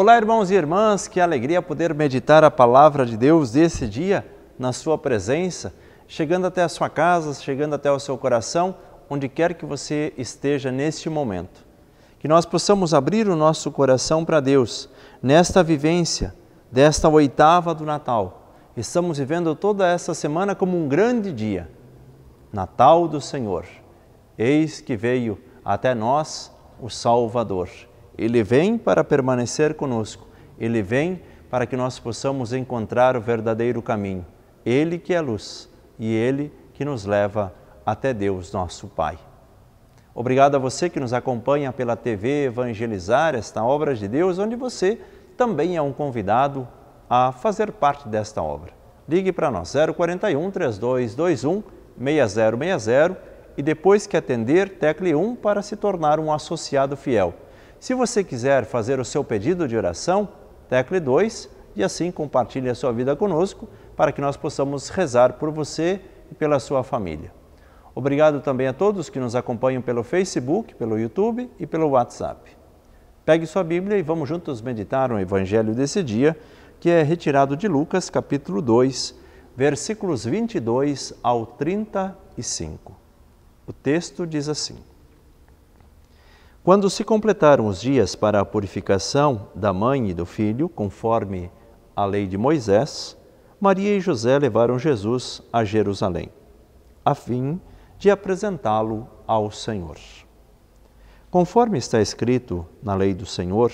Olá, irmãos e irmãs, que alegria poder meditar a palavra de Deus esse dia na Sua presença, chegando até a sua casa, chegando até o seu coração, onde quer que você esteja neste momento. Que nós possamos abrir o nosso coração para Deus nesta vivência desta oitava do Natal. Estamos vivendo toda essa semana como um grande dia, Natal do Senhor. Eis que veio até nós o Salvador ele vem para permanecer conosco. Ele vem para que nós possamos encontrar o verdadeiro caminho. Ele que é luz e ele que nos leva até Deus, nosso Pai. Obrigado a você que nos acompanha pela TV Evangelizar, esta obra de Deus, onde você também é um convidado a fazer parte desta obra. Ligue para nós 041 3221 6060 e depois que atender, tecle 1 para se tornar um associado fiel se você quiser fazer o seu pedido de oração, tecle 2 e assim compartilhe a sua vida conosco para que nós possamos rezar por você e pela sua família. Obrigado também a todos que nos acompanham pelo Facebook, pelo YouTube e pelo WhatsApp. Pegue sua Bíblia e vamos juntos meditar no Evangelho desse dia, que é retirado de Lucas, capítulo 2, versículos 22 ao 35. O texto diz assim: quando se completaram os dias para a purificação da mãe e do filho, conforme a lei de Moisés, Maria e José levaram Jesus a Jerusalém, a fim de apresentá-lo ao Senhor. Conforme está escrito na lei do Senhor,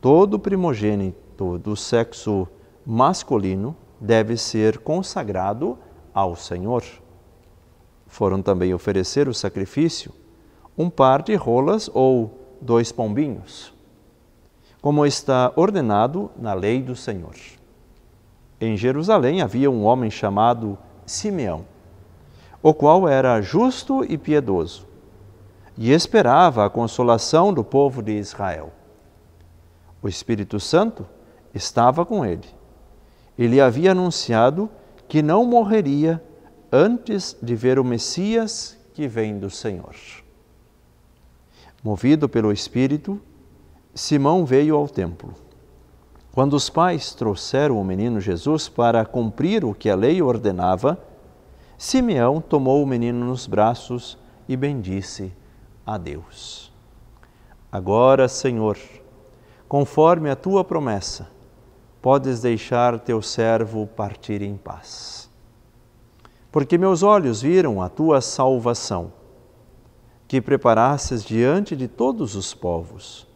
todo primogênito do sexo masculino deve ser consagrado ao Senhor. Foram também oferecer o sacrifício um par de rolas ou dois pombinhos, como está ordenado na lei do Senhor. Em Jerusalém havia um homem chamado Simeão, o qual era justo e piedoso, e esperava a consolação do povo de Israel. O Espírito Santo estava com ele. Ele havia anunciado que não morreria antes de ver o Messias que vem do Senhor. Movido pelo Espírito, Simão veio ao templo. Quando os pais trouxeram o menino Jesus para cumprir o que a lei ordenava, Simeão tomou o menino nos braços e bendisse a Deus. Agora, Senhor, conforme a tua promessa, podes deixar teu servo partir em paz. Porque meus olhos viram a tua salvação que preparastes diante de todos os povos,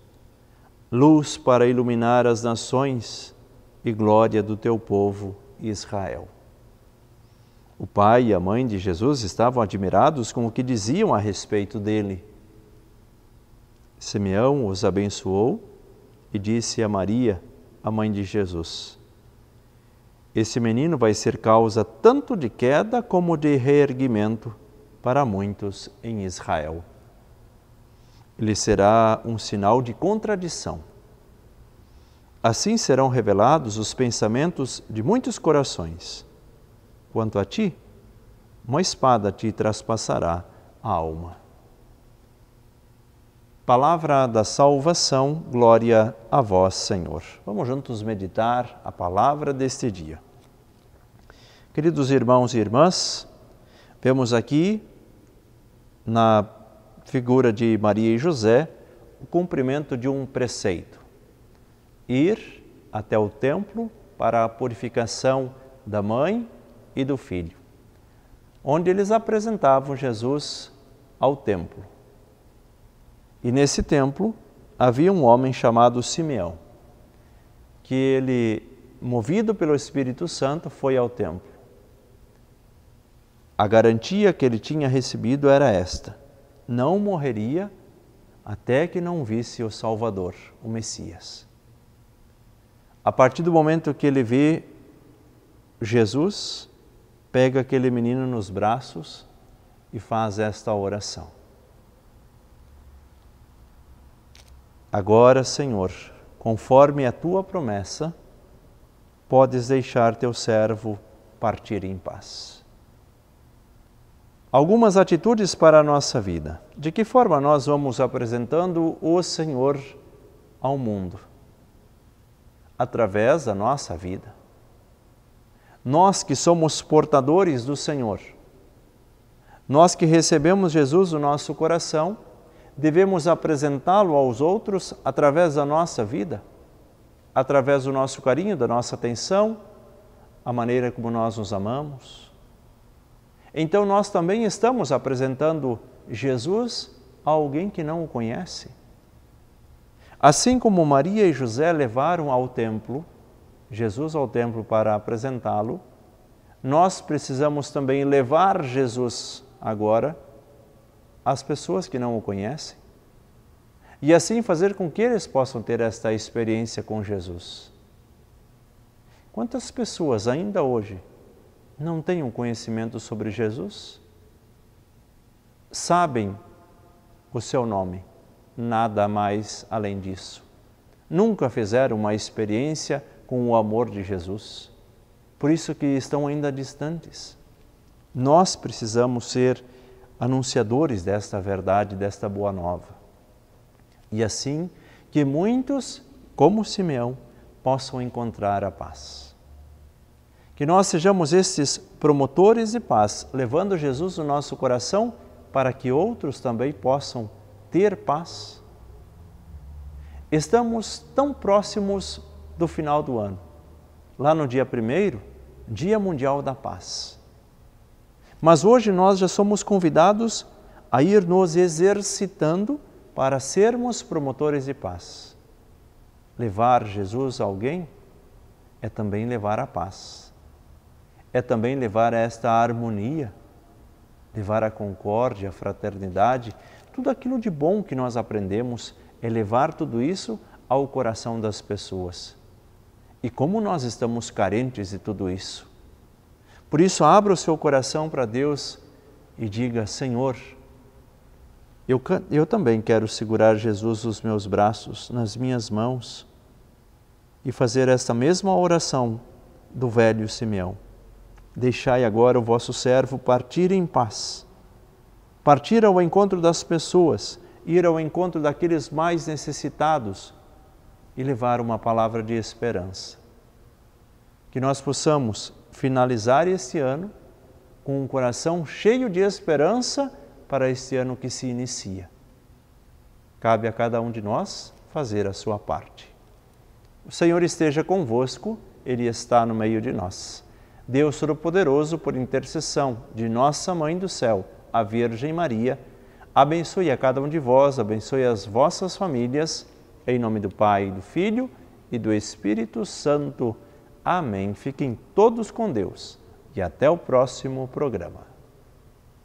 luz para iluminar as nações e glória do teu povo Israel. O pai e a mãe de Jesus estavam admirados com o que diziam a respeito dele. Simeão os abençoou e disse a Maria, a mãe de Jesus: Esse menino vai ser causa tanto de queda como de reerguimento para muitos em Israel. Ele será um sinal de contradição. Assim serão revelados os pensamentos de muitos corações. Quanto a ti, uma espada te traspassará a alma. Palavra da salvação, glória a vós, Senhor. Vamos juntos meditar a palavra deste dia. Queridos irmãos e irmãs, vemos aqui na figura de Maria e José, o cumprimento de um preceito: ir até o templo para a purificação da mãe e do filho, onde eles apresentavam Jesus ao templo. E nesse templo havia um homem chamado Simeão, que ele, movido pelo Espírito Santo, foi ao templo a garantia que ele tinha recebido era esta: não morreria até que não visse o Salvador, o Messias. A partir do momento que ele vê Jesus, pega aquele menino nos braços e faz esta oração. Agora, Senhor, conforme a tua promessa, podes deixar teu servo partir em paz. Algumas atitudes para a nossa vida. De que forma nós vamos apresentando o Senhor ao mundo? Através da nossa vida. Nós que somos portadores do Senhor, nós que recebemos Jesus no nosso coração, devemos apresentá-lo aos outros através da nossa vida, através do nosso carinho, da nossa atenção, a maneira como nós nos amamos então nós também estamos apresentando Jesus a alguém que não o conhece. Assim como Maria e José levaram ao templo, Jesus ao templo para apresentá-lo, nós precisamos também levar Jesus agora às pessoas que não o conhecem e assim fazer com que eles possam ter esta experiência com Jesus. Quantas pessoas ainda hoje não têm um conhecimento sobre Jesus, sabem o seu nome, nada mais além disso. Nunca fizeram uma experiência com o amor de Jesus, por isso que estão ainda distantes. Nós precisamos ser anunciadores desta verdade, desta boa nova. E assim que muitos, como Simeão, possam encontrar a paz. Que nós sejamos esses promotores de paz, levando Jesus no nosso coração para que outros também possam ter paz. Estamos tão próximos do final do ano. Lá no dia 1, Dia Mundial da Paz. Mas hoje nós já somos convidados a ir nos exercitando para sermos promotores de paz. Levar Jesus a alguém é também levar a paz é também levar a esta harmonia, levar a concórdia, a fraternidade, tudo aquilo de bom que nós aprendemos, elevar é tudo isso ao coração das pessoas. E como nós estamos carentes de tudo isso. Por isso, abra o seu coração para Deus e diga: Senhor, eu, eu também quero segurar Jesus nos meus braços, nas minhas mãos, e fazer esta mesma oração do velho Simeão. Deixai agora o vosso servo partir em paz, partir ao encontro das pessoas, ir ao encontro daqueles mais necessitados e levar uma palavra de esperança. Que nós possamos finalizar este ano com um coração cheio de esperança para este ano que se inicia. Cabe a cada um de nós fazer a sua parte. O Senhor esteja convosco, Ele está no meio de nós. Deus Todo-Poderoso, por intercessão de Nossa Mãe do Céu, a Virgem Maria, abençoe a cada um de vós, abençoe as vossas famílias, em nome do Pai, do Filho e do Espírito Santo. Amém. Fiquem todos com Deus e até o próximo programa.